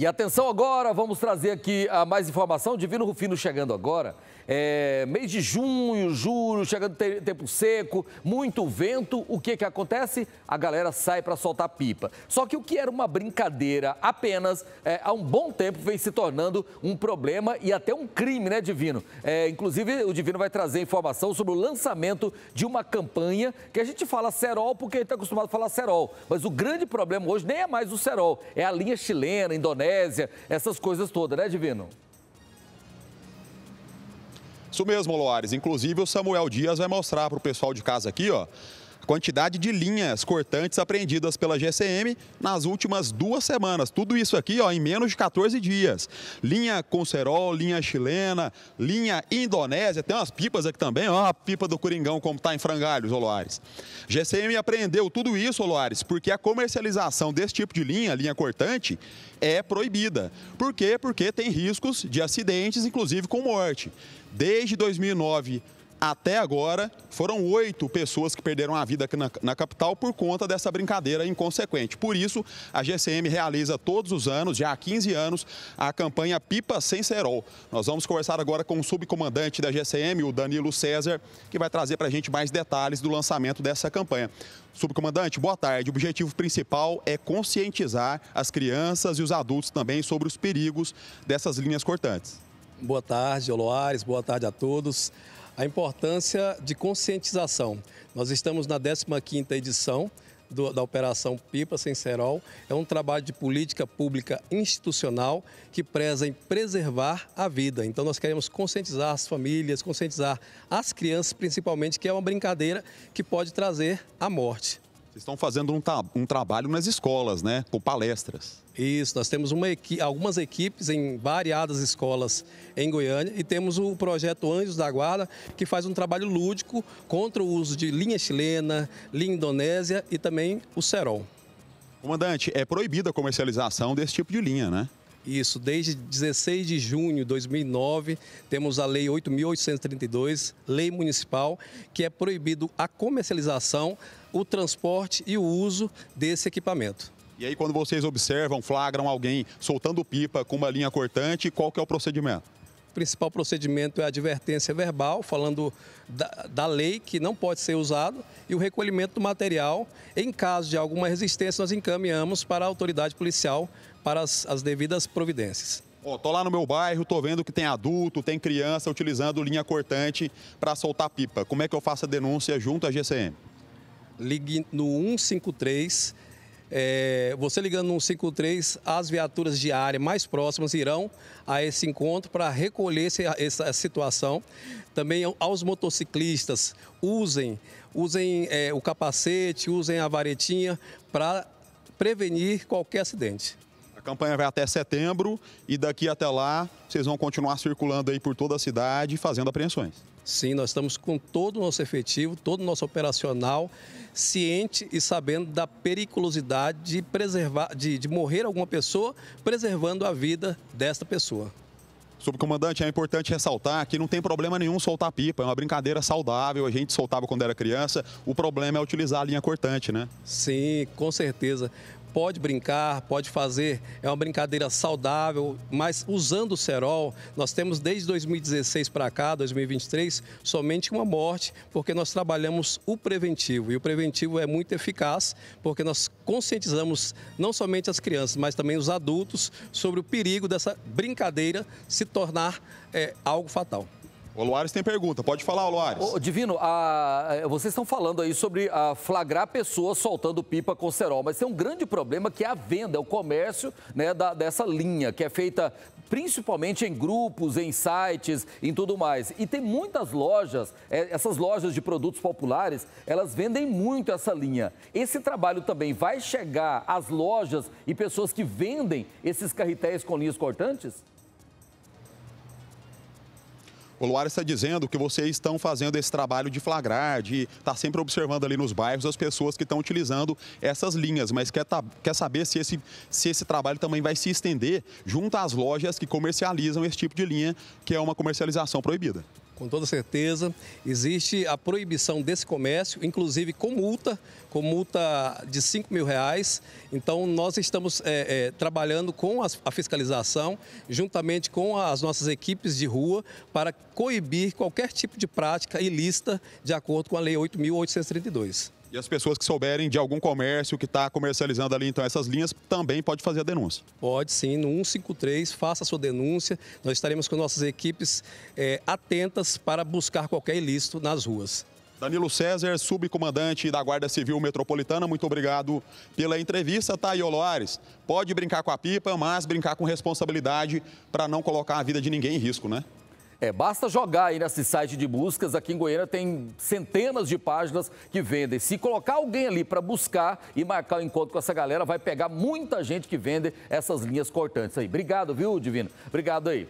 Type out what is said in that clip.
E atenção agora, vamos trazer aqui a mais informação. Divino Rufino chegando agora. É, mês de junho, julho, chegando tempo seco, muito vento. O que que acontece? A galera sai para soltar pipa. Só que o que era uma brincadeira apenas, é, há um bom tempo vem se tornando um problema e até um crime, né, Divino? É, inclusive, o Divino vai trazer informação sobre o lançamento de uma campanha que a gente fala cerol porque a gente está acostumado a falar cerol. Mas o grande problema hoje nem é mais o cerol, é a linha chilena, indonésia essas coisas todas, né, Divino? Isso mesmo, Loares. Inclusive, o Samuel Dias vai mostrar para o pessoal de casa aqui, ó, quantidade de linhas cortantes apreendidas pela GCM nas últimas duas semanas. Tudo isso aqui ó, em menos de 14 dias. Linha Concerol, linha chilena, linha indonésia, tem umas pipas aqui também, ó, a pipa do Coringão como está em frangalhos, Oloares. GCM apreendeu tudo isso, Oloares, porque a comercialização desse tipo de linha, linha cortante, é proibida. Por quê? Porque tem riscos de acidentes, inclusive com morte. Desde 2009 até agora, foram oito pessoas que perderam a vida aqui na, na, capital por conta dessa brincadeira inconsequente. Por isso, a GCM realiza todos os anos, já há 15 anos, a campanha Pipa Sem Serol. Nós vamos conversar agora com o subcomandante da GCM, o Danilo César, que vai trazer para a gente mais detalhes do lançamento dessa campanha. Subcomandante, boa tarde. O objetivo principal é conscientizar as crianças e os adultos também sobre os perigos dessas linhas cortantes. Boa tarde, Oloares. Boa tarde a todos a importância de conscientização. Nós estamos na 15ª edição do, da Operação Pipa Sem Serol. É um trabalho de política pública institucional que preza em preservar a vida. Então, nós queremos conscientizar as famílias, conscientizar as crianças, principalmente, que é uma brincadeira que pode trazer a morte. Estão fazendo um, um, trabalho nas escolas, né? Com palestras. Isso, nós temos equi algumas equipes em variadas escolas em Goiânia e temos o projeto Anjos da Guarda, que faz um trabalho lúdico contra o uso de linha chilena, linha indonésia e também o cerol. Comandante, é proibida a comercialização desse tipo de linha, né? Isso, desde 16 de junho de 2009, temos a Lei 8.832, Lei Municipal, que é proibido a comercialização, o transporte e o uso desse equipamento. E aí, quando vocês observam, flagram alguém soltando pipa com uma linha cortante, qual que é o procedimento? O principal procedimento é a advertência verbal, falando da, da, lei que não pode ser usado, e o recolhimento do material. Em caso de alguma resistência, nós encaminhamos para a autoridade policial para as, as devidas providências. Oh, tô lá no meu bairro, tô vendo que tem adulto, tem criança utilizando linha cortante para soltar pipa. Como é que eu faço a denúncia junto à GCM? Ligue no 153 é, você ligando no 153, as viaturas de área mais próximas irão a esse encontro para recolher esse, essa situação. Também aos motociclistas, usem, usem é, o capacete, usem a varetinha para prevenir qualquer acidente. A campanha vai até setembro e daqui até lá vocês vão continuar circulando aí por toda a cidade fazendo apreensões. Sim, nós estamos com todo o nosso efetivo, todo o nosso operacional, ciente e sabendo da periculosidade de preservar, de, de morrer alguma pessoa, preservando a vida desta pessoa. Subcomandante, é importante ressaltar que não tem problema nenhum soltar pipa, é uma brincadeira saudável, a gente soltava quando era criança, o problema é utilizar a linha cortante, né? Sim, com certeza pode brincar, pode fazer, é uma brincadeira saudável, mas usando o cerol, nós temos desde 2016 para cá, 2023, somente uma morte, porque nós trabalhamos o preventivo. E o preventivo é muito eficaz, porque nós conscientizamos não somente as crianças, mas também os adultos sobre o perigo dessa brincadeira se tornar é, algo fatal. O Luares tem pergunta, pode falar, Luares. Divino, a... É, vocês estão falando aí sobre ah, flagrar pessoas soltando pipa com cerol, mas tem um grande problema que é a venda, é o comércio né, da, dessa linha, que é feita principalmente em grupos, em sites, em tudo mais. E tem muitas lojas, é, essas lojas de produtos populares, elas vendem muito essa linha. Esse trabalho também vai chegar às lojas e pessoas que vendem esses carretéis com linhas cortantes? O Luar está dizendo que vocês estão fazendo esse trabalho de flagrar, de estar tá sempre observando ali nos bairros as pessoas que estão utilizando essas linhas, mas quer, tá, quer saber se esse, se esse trabalho também vai se estender junto às lojas que comercializam esse tipo de linha, que é uma comercialização proibida com toda certeza. Existe a proibição desse comércio, inclusive com multa, com multa de 5 mil reais. Então, nós estamos é, é, trabalhando com a, a fiscalização, juntamente com as nossas equipes de rua, para coibir qualquer tipo de prática ilícita, de acordo com a Lei 8.832. E as pessoas que souberem de algum comércio que está comercializando ali, então, essas linhas, também pode fazer a denúncia? Pode sim, no 153, faça a sua denúncia. Nós estaremos com nossas equipes é, atentas para buscar qualquer ilícito nas ruas. Danilo César, subcomandante da Guarda Civil Metropolitana, muito obrigado pela entrevista. Tá aí, Oloares, pode brincar com a pipa, mas brincar com responsabilidade para não colocar a vida de ninguém em risco, né? É, basta jogar aí nesse site de buscas, aqui em Goiânia tem centenas de páginas que vendem. Se colocar alguém ali para buscar e marcar o um encontro com essa galera, vai pegar muita gente que vende essas linhas cortantes aí. Obrigado, viu, Divino? Obrigado aí.